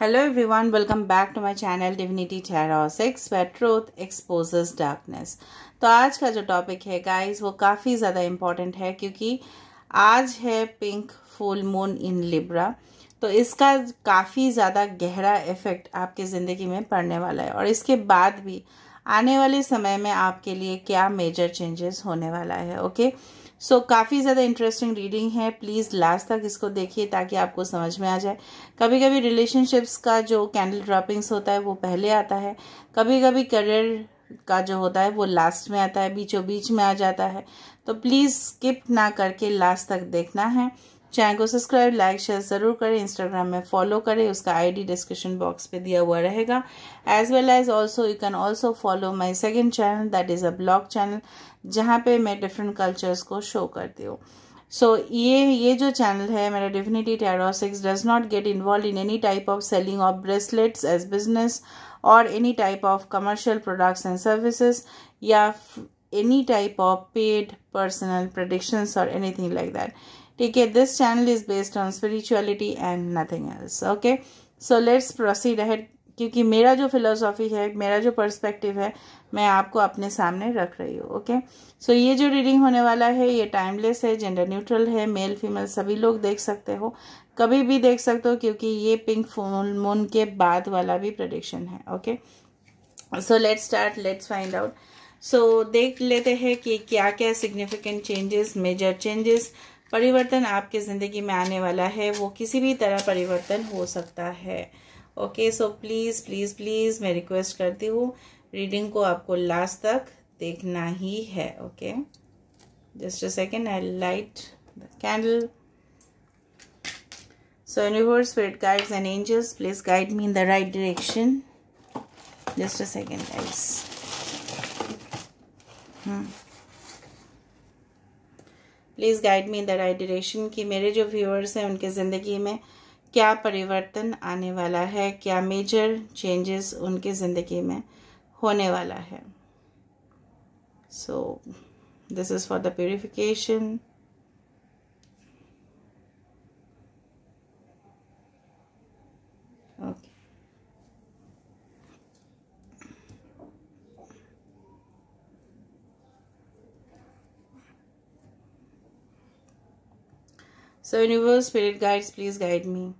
Hello everyone welcome back to my channel divinity Tarot 6 where truth exposes तो आज का जो टॉपिक है गाइस वो काफ़ी ज़्यादा इम्पॉर्टेंट है क्योंकि आज है pink full moon in Libra तो इसका काफ़ी ज़्यादा गहरा इफ़ेक्ट आपकी ज़िंदगी में पड़ने वाला है और इसके बाद भी आने वाले समय में आपके लिए क्या मेजर चेंजेस होने वाला है ओके okay? सो so, काफ़ी ज़्यादा इंटरेस्टिंग रीडिंग है प्लीज़ लास्ट तक इसको देखिए ताकि आपको समझ में आ जाए कभी कभी रिलेशनशिप्स का जो कैंडल ड्रॉपिंग्स होता है वो पहले आता है कभी कभी करियर का जो होता है वो लास्ट में आता है बीचों बीच में आ जाता है तो प्लीज़ स्किप ना करके लास्ट तक देखना है चैनल को सब्सक्राइब लाइक शेयर ज़रूर करें इंस्टाग्राम में फॉलो करें उसका आईडी डिस्क्रिप्शन बॉक्स पे दिया हुआ रहेगा as well as also you can also follow my second channel that is a blog channel जहाँ पे मैं डिफरेंट कल्चर्स को शो करती हूँ सो so, ये ये जो चैनल है मेरा definitely tarot does not get involve in any type of selling of bracelets as business और any type of commercial products and services या any type of paid personal predictions और एनीथिंग लाइक दैट ठीक है this channel is based on spirituality and nothing else okay so let's proceed ahead क्योंकि मेरा जो philosophy है मेरा जो पर्सपेक्टिव है मैं आपको अपने सामने रख रही हूँ ओके सो ये जो रीडिंग होने वाला है ये टाइमलेस है जेंडर न्यूट्रल है मेल फीमेल सभी लोग देख सकते हो कभी भी देख सकते हो क्योंकि ये पिंक फोन मून के बाद वाला भी प्रडिक्शन है okay so let's start let's find out so देख लेते हैं कि क्या क्या सिग्निफिकेंट चेंजेस मेजर चेंजेस परिवर्तन आपके ज़िंदगी में आने वाला है वो किसी भी तरह परिवर्तन हो सकता है okay so please please please मैं रिक्वेस्ट करती हूँ रीडिंग को आपको लास्ट तक देखना ही है okay just a second I light the candle so universe फिर guides and angels please guide me in the right direction just a second guides hmm please guide me in the right direction कि मेरे जो viewers हैं उनके ज़िंदगी में क्या परिवर्तन आने वाला है क्या मेजर चेंजेस उनके ज़िंदगी में होने वाला है so this is for the purification So, universe, spirit guides, please guide me.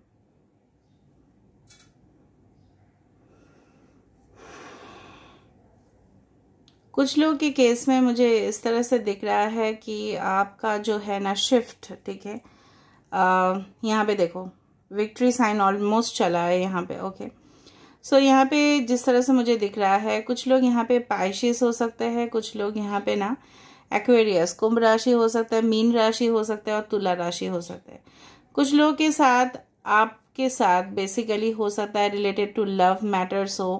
कुछ लोग के केस में मुझे इस तरह से दिख रहा है कि आपका जो है ना शिफ्ट ठीक है यहाँ पे देखो विक्ट्री साइन ऑलमोस्ट चला है यहाँ पे ओके सो so, यहाँ पे जिस तरह से मुझे दिख रहा है कुछ लोग यहाँ पे पाइशिस हो सकते हैं कुछ लोग यहाँ पे ना एक्वेरियस कुंभ राशि हो सकता है मीन राशि हो सकता है और तुला राशि हो सकता है कुछ लोगों के साथ आपके साथ बेसिकली हो सकता है रिलेटेड टू लव मैटर्स हो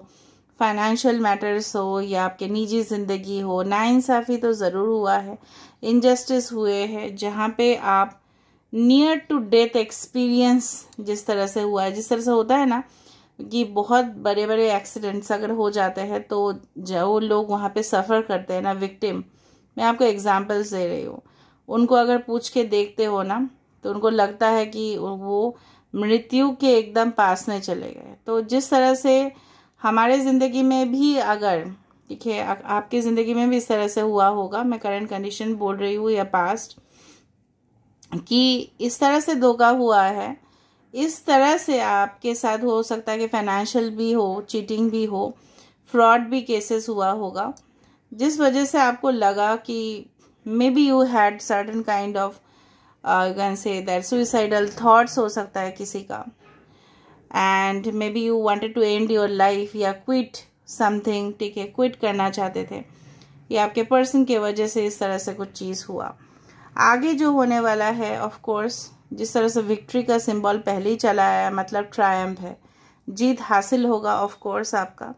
फाइनेंशियल मैटर्स हो या आपके निजी ज़िंदगी हो नाइंसाफ़ी तो ज़रूर हुआ है इनजस्टिस हुए है जहाँ पे आप नियर टू डेथ एक्सपीरियंस जिस तरह से हुआ है जिस तरह से होता है ना कि बहुत बड़े बड़े एक्सीडेंट्स अगर हो जाते हैं तो जो लोग वहाँ पे सफ़र करते हैं ना विक्टिम मैं आपको एग्जाम्पल्स दे रही हूँ उनको अगर पूछ के देखते हो ना तो उनको लगता है कि वो मृत्यु के एकदम पास में चले गए तो जिस तरह से हमारे ज़िंदगी में भी अगर ठीक है आपकी ज़िंदगी में भी इस तरह से हुआ होगा मैं करंट कंडीशन बोल रही हूँ या पास्ट कि इस तरह से धोखा हुआ है इस तरह से आपके साथ हो सकता है कि फाइनेंशियल भी हो चीटिंग भी हो फ्रॉड भी केसेस हुआ होगा जिस वजह से आपको लगा कि maybe you had certain kind of you can say that suicidal thoughts हो सकता है किसी का and maybe you wanted to end your life या क्विट समथिंग ठीक है क्विट करना चाहते थे या आपके पर्सन के वजह से इस तरह से कुछ चीज़ हुआ आगे जो होने वाला है ऑफ कोर्स जिस तरह से विक्ट्री का सिंबल पहले ही चला आया मतलब ट्रायम्प है जीत हासिल होगा ऑफ कोर्स आपका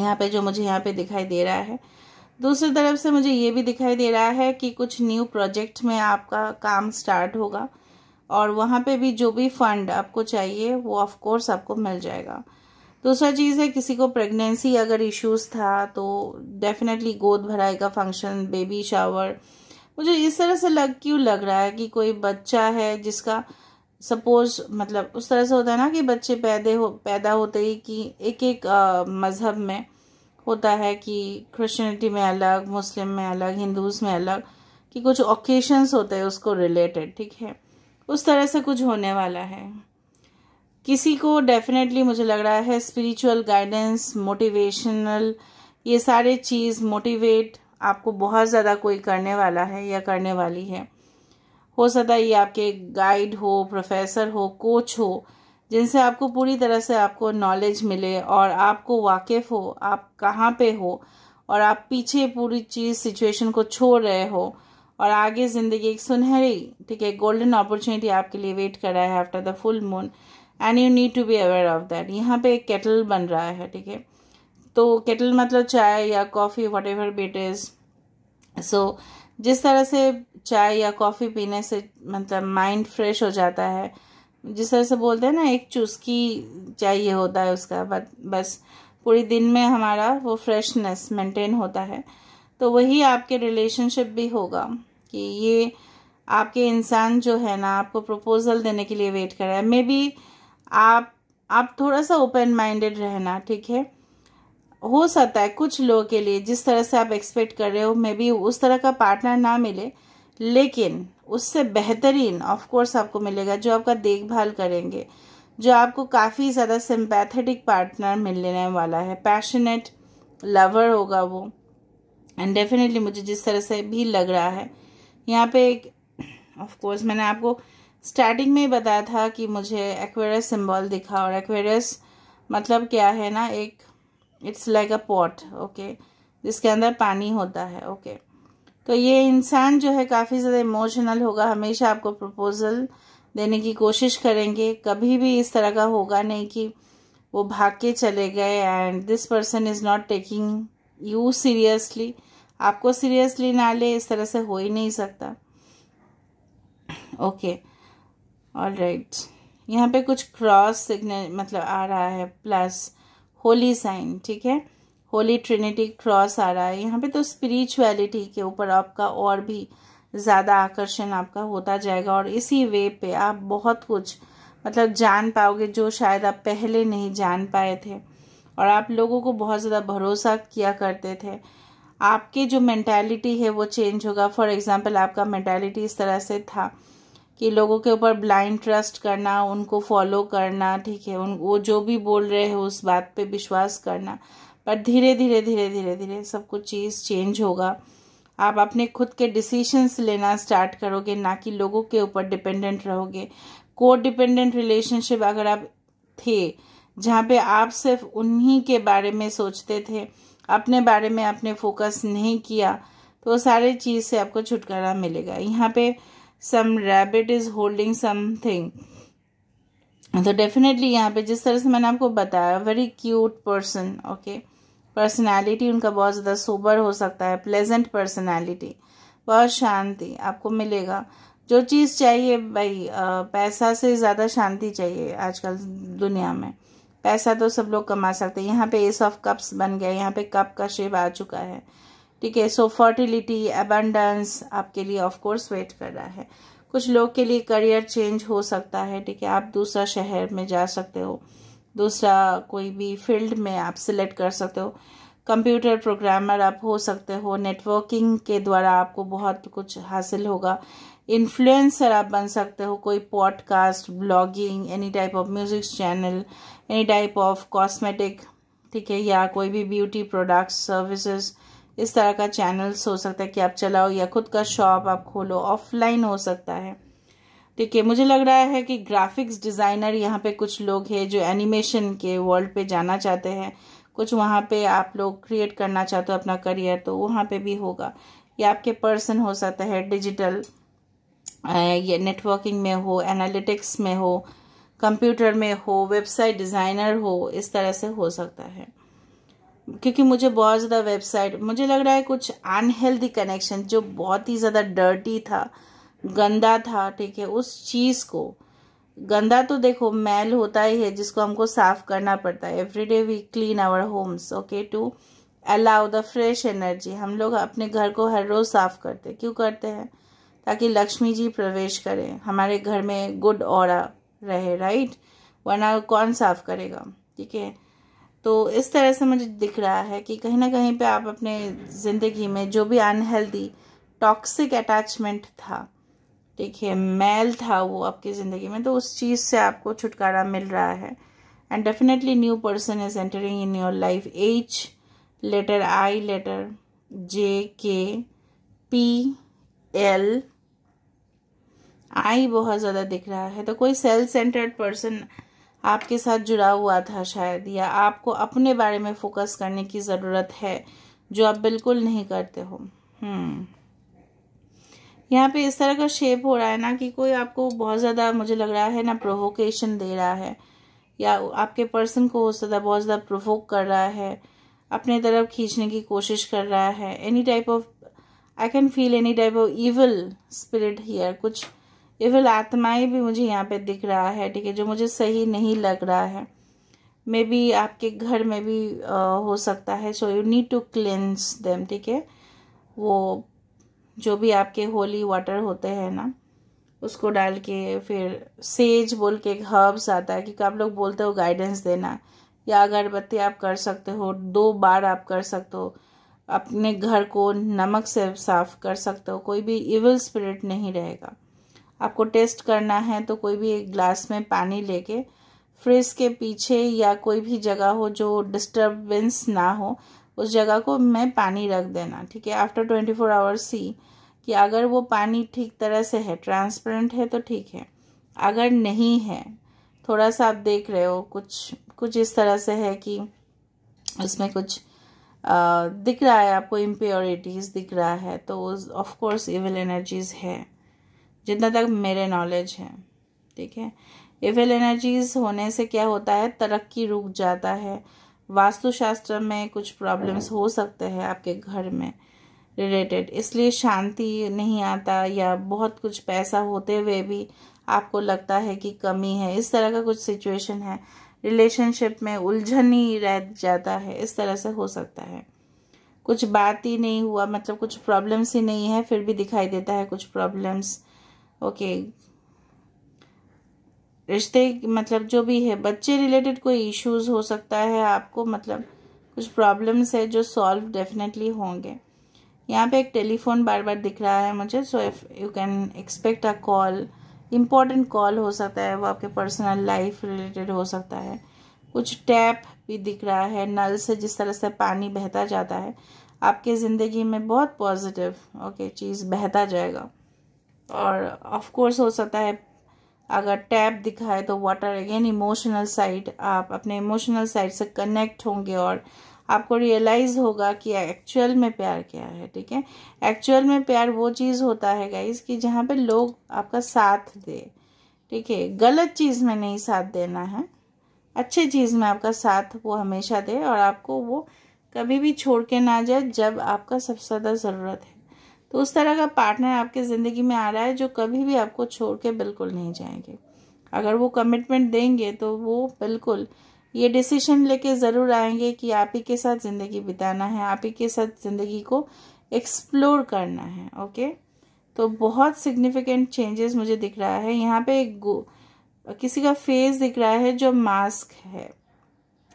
यहाँ पे जो मुझे यहाँ पे दिखाई दे रहा है दूसरी तरफ से मुझे ये भी दिखाई दे रहा है कि कुछ न्यू प्रोजेक्ट में आपका काम स्टार्ट होगा और वहाँ पे भी जो भी फंड आपको चाहिए वो ऑफ कोर्स आपको मिल जाएगा दूसरा चीज़ है किसी को प्रेगनेंसी अगर इश्यूज़ था तो डेफिनेटली गोद भराई का फंक्शन बेबी शावर मुझे इस तरह से लग क्यों लग रहा है कि कोई बच्चा है जिसका सपोज मतलब उस तरह से होता है ना कि बच्चे पैदे हो पैदा होते ही कि एक एक मज़हब में होता है कि क्रिश्चनिटी में अलग मुस्लिम में अलग हिंदूज़ में अलग कि कुछ ओकेशंस होते हैं उसको रिलेटेड ठीक है उस तरह से कुछ होने वाला है किसी को डेफिनेटली मुझे लग रहा है स्पिरिचुअल गाइडेंस मोटिवेशनल ये सारे चीज़ मोटिवेट आपको बहुत ज़्यादा कोई करने वाला है या करने वाली है हो सकता है ये आपके गाइड हो प्रोफेसर हो कोच हो जिनसे आपको पूरी तरह से आपको नॉलेज मिले और आपको वाकिफ़ हो आप कहाँ पे हो और आप पीछे पूरी चीज़ सिचुएशन को छोड़ रहे हो और आगे ज़िंदगी एक सुनहरी ठीक है गोल्डन अपॉर्चुनिटी आपके लिए वेट कर रहा है after the full moon and you need to be aware of that यहाँ पे एक केटल बन रहा है ठीक है तो केटल मतलब चाय या coffee whatever bit is so जिस तरह से चाय या कॉफ़ी पीने से मतलब माइंड फ्रेश हो जाता है जिस तरह से बोलते हैं ना एक चुस्की चाहिए होता है उसका बट बस पूरे दिन में हमारा वो फ्रेशनेस मेंटेन होता है तो वही आपके रिलेशनशिप भी होगा कि ये आपके इंसान जो है ना आपको प्रपोज़ल देने के लिए वेट कर रहा है मे बी आप आप थोड़ा सा ओपन माइंडेड रहना ठीक है हो सकता है कुछ लोगों के लिए जिस तरह से आप एक्सपेक्ट कर रहे हो मे बी उस तरह का पार्टनर ना मिले लेकिन उससे बेहतरीन ऑफ कोर्स आपको मिलेगा जो आपका देखभाल करेंगे जो आपको काफ़ी ज़्यादा सिंपैथेटिक पार्टनर मिलने वाला है पैशनेट लवर होगा वो एंड डेफिनेटली मुझे जिस तरह से भी लग रहा है यहाँ पे एक ऑफ कोर्स मैंने आपको स्टार्टिंग में ही बताया था कि मुझे एक्वेरियस सिंबल दिखा और एक्वेरियस मतलब क्या है ना एक it's like a pot okay जिसके अंदर पानी होता है ओके okay. तो ये इंसान जो है काफ़ी ज़्यादा इमोशनल होगा हमेशा आपको प्रपोज़ल देने की कोशिश करेंगे कभी भी इस तरह का होगा नहीं कि वो भाग के चले गए and this person is not taking you seriously आपको सीरियसली ना ले इस तरह से हो ही नहीं सकता ओके ऑल राइट यहाँ पे कुछ क्रॉस सिग्नल मतलब आ रहा है प्लस होली साइन ठीक है होली ट्रिनिटी क्रॉस आ रहा है यहाँ पे तो स्पिरिचुअलिटी के ऊपर आपका और भी ज़्यादा आकर्षण आपका होता जाएगा और इसी वे पे आप बहुत कुछ मतलब जान पाओगे जो शायद आप पहले नहीं जान पाए थे और आप लोगों को बहुत ज़्यादा भरोसा किया करते थे आपके जो मैंटेलिटी है वो चेंज होगा फॉर एग्ज़ाम्पल आपका मैंटेलिटी इस तरह से था कि लोगों के ऊपर ब्लाइंड ट्रस्ट करना उनको फॉलो करना ठीक है उन वो जो भी बोल रहे हो उस बात पे विश्वास करना पर धीरे धीरे धीरे धीरे धीरे सब कुछ चीज़ चेंज होगा आप अपने खुद के डिसीशंस लेना स्टार्ट करोगे ना कि लोगों के ऊपर डिपेंडेंट रहोगे को डिपेंडेंट रिलेशनशिप अगर आप थे जहाँ पे आप सिर्फ उन्हीं के बारे में सोचते थे अपने बारे में आपने फोकस नहीं किया तो सारे चीज़ से आपको छुटकारा मिलेगा यहाँ पे some rabbit is holding something तो डेफिनेटली यहाँ पे जिस तरह से मैंने आपको बताया very cute person okay personality उनका बहुत ज़्यादा सुबर हो सकता है प्लेजेंट पर्सनालिटी बहुत शांति आपको मिलेगा जो चीज़ चाहिए भाई पैसा से ज़्यादा शांति चाहिए आजकल दुनिया में पैसा तो सब लोग कमा सकते हैं यहाँ पे एस ऑफ कप्स बन गया यहाँ पे कप का शेप आ चुका है ठीक है सो फर्टिलिटी एबंडेंस आपके लिए ऑफ कोर्स वेट कर रहा है कुछ लोग के लिए करियर चेंज हो सकता है ठीक है आप दूसरा शहर में जा सकते हो दूसरा कोई भी फील्ड में आप सिलेक्ट कर सकते हो कंप्यूटर प्रोग्रामर आप हो सकते हो नेटवर्किंग के द्वारा आपको बहुत कुछ हासिल होगा इन्फ्लुएंसर आप बन सकते हो कोई podcast blogging any type of music channel any type of cosmetic ठीक है या कोई भी ब्यूटी प्रोडक्ट्स सर्विसेज़ इस तरह का चैनल्स हो सकता है कि आप चलाओ या खुद का शॉप आप खोलो ऑफलाइन हो सकता है ठीक है मुझे लग रहा है कि ग्राफिक्स डिज़ाइनर यहाँ पे कुछ लोग हैं जो एनिमेशन के वर्ल्ड पे जाना चाहते हैं कुछ वहाँ पे आप लोग क्रिएट करना चाहते हो अपना करियर तो वहाँ पे भी होगा या आपके पर्सन हो सकता है डिजिटल ये नेटवर्किंग में हो एनालिटिक्स में हो कंप्यूटर में हो वेबसाइट डिज़ाइनर हो इस तरह से हो सकता है क्योंकि मुझे बहुत ज़्यादा वेबसाइट मुझे लग रहा है कुछ अनहेल्दी कनेक्शन जो बहुत ही ज़्यादा डर्टी था गंदा था ठीक है उस चीज़ को गंदा तो देखो मैल होता ही है जिसको हमको साफ करना पड़ता है every day we clean our homes okay to allow the fresh energy हम लोग अपने घर को हर रोज़ साफ करते क्यों करते हैं ताकि लक्ष्मी जी प्रवेश करें हमारे घर में गुड और रहे राइट वरना कौन साफ करेगा ठीक है तो इस तरह से मुझे दिख रहा है कि कहीं ना कहीं पे आप अपने ज़िंदगी में जो भी अनहेल्दी टॉक्सिक अटैचमेंट था ठीक है मैल था वो आपकी ज़िंदगी में तो उस चीज़ से आपको छुटकारा मिल रहा है and definitely new person is entering in your life H letter I letter J K P L I बहुत ज़्यादा दिख रहा है तो कोई सेल्फ सेंटर्ड पर्सन आपके साथ जुड़ा हुआ था शायद या आपको अपने बारे में फोकस करने की ज़रूरत है जो आप बिल्कुल नहीं करते हो हम्म। यहाँ पे इस तरह का शेप हो रहा है ना कि कोई आपको बहुत ज़्यादा मुझे लग रहा है ना प्रोवोकेशन दे रहा है या आपके पर्सन को हो सकता बहुत ज़्यादा प्रोवोक कर रहा है अपने तरफ खींचने की कोशिश कर रहा है any type of I can feel any type of evil spirit here कुछ इवन आत्माएं भी मुझे यहाँ पे दिख रहा है ठीक है जो मुझे सही नहीं लग रहा है मे बी आपके घर में भी आ, हो सकता है so you need to cleanse them ठीक है वो जो भी आपके होली वाटर होते हैं ना उसको डाल के फिर सेज बोल के एक हर्ब्स आता है क्योंकि आप लोग बोलते हो गाइडेंस देना या अगरबत्ती आप कर सकते हो दो बार आप कर सकते हो अपने घर को नमक से साफ कर सकते हो कोई भी इविल स्पिरिट नहीं रहेगा आपको टेस्ट करना है तो कोई भी एक ग्लास में पानी लेके फ्रिज के पीछे या कोई भी जगह हो जो डिस्टर्बेंस ना हो उस जगह को मैं पानी रख देना ठीक है after twenty four hours see कि अगर वो पानी ठीक तरह से है ट्रांसपेरेंट है तो ठीक है अगर नहीं है थोड़ा सा आप देख रहे हो कुछ कुछ इस तरह से है कि उसमें कुछ आ, दिख रहा है आपको इम्प्योरिटीज़ दिख रहा है तो ऑफ कोर्स इविल एनर्जीज़ है जितना तक मेरे नॉलेज है ठीक है एविल एनर्जीज होने से क्या होता है तरक्की रुक जाता है वास्तुशास्त्र में कुछ प्रॉब्लम्स हो सकते हैं आपके घर में रिलेटेड इसलिए शांति नहीं आता या बहुत कुछ पैसा होते हुए भी आपको लगता है कि कमी है इस तरह का कुछ सिचुएशन है रिलेशनशिप में उलझन ही रह जाता है इस तरह से हो सकता है कुछ बात ही नहीं हुआ मतलब कुछ प्रॉब्लम्स ही नहीं है फिर भी दिखाई देता है कुछ प्रॉब्लम्स ओके रिश्ते मतलब जो भी है बच्चे रिलेटेड कोई इश्यूज हो सकता है आपको मतलब कुछ प्रॉब्लम्स है जो सॉल्व डेफिनेटली होंगे यहाँ पे एक टेलीफोन बार बार दिख रहा है मुझे so if you can expect a call important call हो सकता है वो आपके पर्सनल लाइफ रिलेटेड हो सकता है कुछ टैप भी दिख रहा है नल से जिस तरह से पानी बहता जाता है आपके ज़िंदगी में बहुत पॉजिटिव ओके चीज़ बहता जाएगा और ऑफ कोर्स हो सकता है अगर टैप दिखाए तो वाटर अगेन इमोशनल साइड आप अपने इमोशनल साइड से कनेक्ट होंगे और आपको रियलाइज़ होगा कि एक्चुअल में प्यार क्या है ठीक है एक्चुअल में प्यार वो चीज़ होता है गाइज कि जहाँ पे लोग आपका साथ दे ठीक है गलत चीज़ में नहीं साथ देना है अच्छी चीज़ में आपका साथ वो हमेशा दे और आपको वो कभी भी छोड़ के ना जाए जब आपका सबसे ज़्यादा ज़रूरत है तो उस तरह का पार्टनर आपके ज़िंदगी में आ रहा है जो कभी भी आपको छोड़ के बिल्कुल नहीं जाएंगे अगर वो कमिटमेंट देंगे तो वो बिल्कुल ये डिसीशन लेके ज़रूर आएंगे कि आप ही के साथ ज़िंदगी बिताना है आप ही के साथ ज़िंदगी को एक्सप्लोर करना है ओके तो बहुत सिग्निफिकेंट चेंजेस मुझे दिख रहा है यहाँ पे एक किसी का फेस दिख रहा है जो मास्क है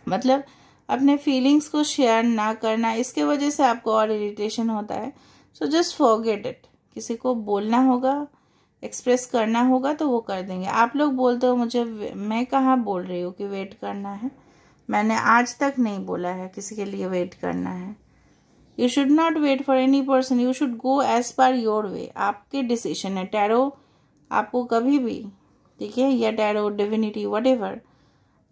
मतलब अपने फीलिंग्स को शेयर ना करना इसके वजह से आपको और इरिटेशन होता है सो जस्ट फॉरगेट इट किसी को बोलना होगा एक्सप्रेस करना होगा तो वो कर देंगे आप लोग बोलते हो मुझे मैं कहाँ बोल रही हूँ कि वेट करना है मैंने आज तक नहीं बोला है किसी के लिए वेट करना है you should not wait for any person you should go as per your way आपके डिसीशन है टैरो आपको कभी भी ठीक है या टैरो डिविनिटी वट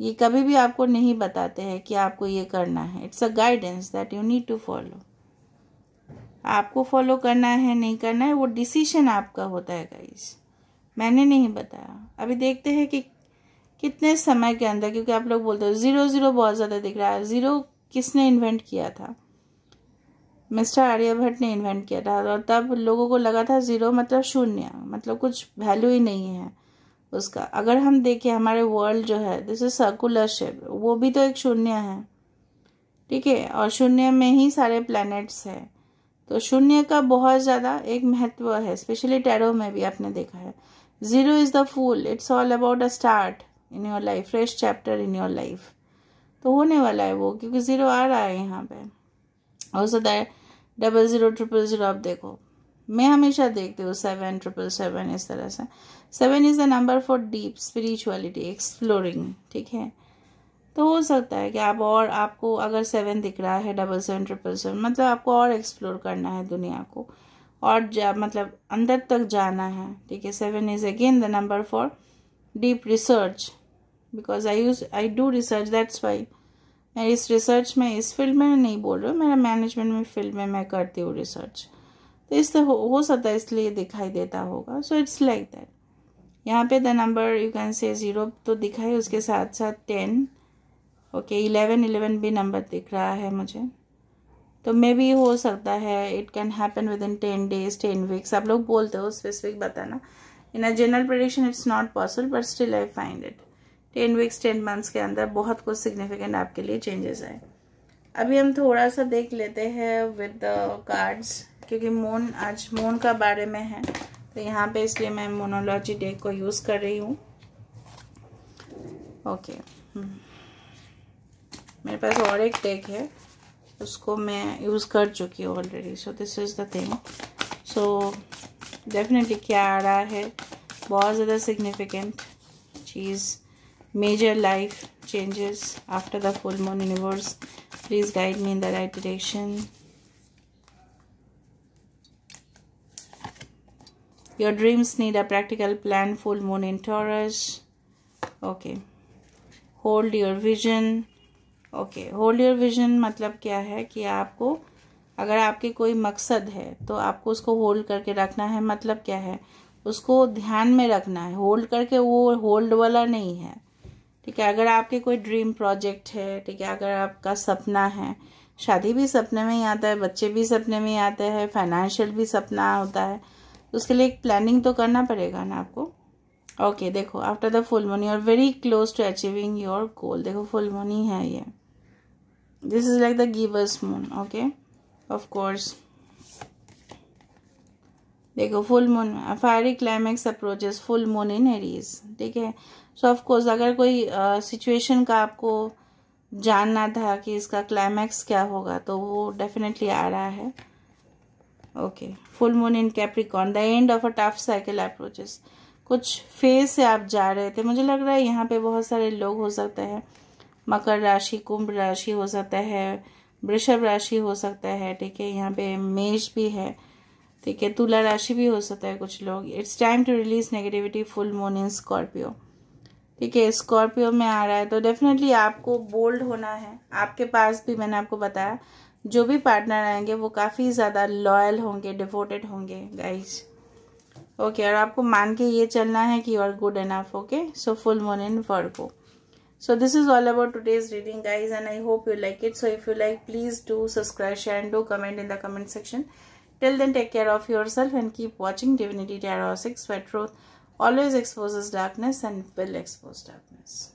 ये कभी भी आपको नहीं बताते हैं कि आपको ये करना है it's a guidance that you need to follow आपको फॉलो करना है नहीं करना है वो डिसीशन आपका होता है गाइस मैंने नहीं बताया अभी देखते हैं कि कितने समय के अंदर क्योंकि आप लोग बोलते हो ज़ीरो ज़ीरो बहुत ज़्यादा दिख रहा है ज़ीरो किसने इन्वेंट किया था मिस्टर आर्यभट्ट ने इन्वेंट किया था और तब लोगों को लगा था ज़ीरो मतलब शून्य मतलब कुछ वैल्यू ही नहीं है उसका अगर हम देखें हमारे वर्ल्ड जो है दिस इज सर्कुलर शेप वो भी तो एक शून्य है ठीक है और शून्य में ही सारे प्लैनेट्स हैं तो शून्य का बहुत ज़्यादा एक महत्व है स्पेशली टैरो में भी आपने देखा है zero is the fool it's all about a start in your life fresh chapter in your life तो होने वाला है वो क्योंकि ज़ीरो आ रहा है यहाँ पे हो सकता है डबल ज़ीरो ट्रिपल ज़ीरो आप देखो मैं हमेशा देखती हूँ सेवन ट्रिपल सेवन इस तरह से seven is the number for deep spirituality exploring ठीक है तो हो सकता है कि आप और आपको अगर सेवन दिख रहा है डबल सेवन ट्रिपल सेवन मतलब आपको और एक्सप्लोर करना है दुनिया को और जा मतलब अंदर तक जाना है ठीक है seven is again the number for deep research because I use I do research that's why मैं इस रिसर्च में इस फील्ड में नहीं बोल रही हूँ मेरा मैनेजमेंट में फील्ड में मैं करती हूँ रिसर्च तो इस हो, हो सकता है इसलिए दिखाई देता होगा सो इट्स लाइक दैट यहाँ पे the number you can say zero तो दिखाई उसके साथ साथ टेन ओके इलेवन इलेवन भी नंबर दिख रहा है मुझे तो मे भी हो सकता है it can happen within ten days ten weeks आप लोग बोलते हो स्पेसिफिक बताना in a general prediction it's not possible but still I find it ten weeks ten months के अंदर बहुत कुछ सिग्निफिकेंट आपके लिए चेंजेस आए अभी हम थोड़ा सा देख लेते हैं विद कार्ड्स क्योंकि मून आज मून का बारे में है तो यहाँ पे इसलिए मैं मोनोलॉजी डेक को यूज़ कर रही हूँ ओके okay. हम्म। मेरे पास और एक टैग है उसको मैं यूज़ कर चुकी हूँ already so this is the thing so definitely क्या आ रहा है बहुत ज़्यादा सिग्निफिकेंट चीज़ major life changes after the full moon universe please guide me in the right direction your dreams need a practical plan full moon in Taurus okay hold your vision okay hold your vision मतलब क्या है कि आपको अगर आपके कोई मकसद है तो आपको उसको होल्ड करके रखना है मतलब क्या है उसको ध्यान में रखना है होल्ड करके वो होल्ड वाला नहीं है ठीक है अगर आपके कोई ड्रीम प्रोजेक्ट है ठीक है अगर आपका सपना है शादी भी सपने में ही आता है बच्चे भी सपने में ही आते हैं फाइनेंशियल भी सपना होता है तो उसके लिए एक प्लानिंग तो करना पड़ेगा ना आपको ओके देखो आफ्टर द फुल मनी और very close to achieving your goal देखो फुल मनी है ये this is like the giver's moon okay of course देखो full moon fiery climax approaches full moon in Aries ठीक है सो of course अगर कोई situation uh, का आपको जानना था कि इसका क्लाइमैक्स क्या होगा तो वो डेफिनेटली आ रहा है okay full moon in Capricorn the end of a tough cycle approaches कुछ फेज से आप जा रहे थे मुझे लग रहा है यहाँ पे बहुत सारे लोग हो सकते हैं मकर राशि कुंभ राशि हो सकता है वृषभ राशि हो सकता है ठीक है यहाँ पे मेष भी है ठीक है तुला राशि भी हो सकता है कुछ लोग it's time to release negativity full moon in Scorpio ठीक है स्कॉर्पियो में आ रहा है तो डेफिनेटली आपको बोल्ड होना है आपके पास भी मैंने आपको बताया जो भी पार्टनर आएंगे वो काफ़ी ज़्यादा लॉयल होंगे डिवोटेड होंगे गाइज ओके और आपको मान के ये चलना है कि you are good enough okay so full moon in Virgo so this is all about today's reading guys and i hope you like it so if you like please do subscribe share and do comment in the comment section till then take care of yourself and keep watching divinity tarot 6 where truth always exposes darkness and will expose darkness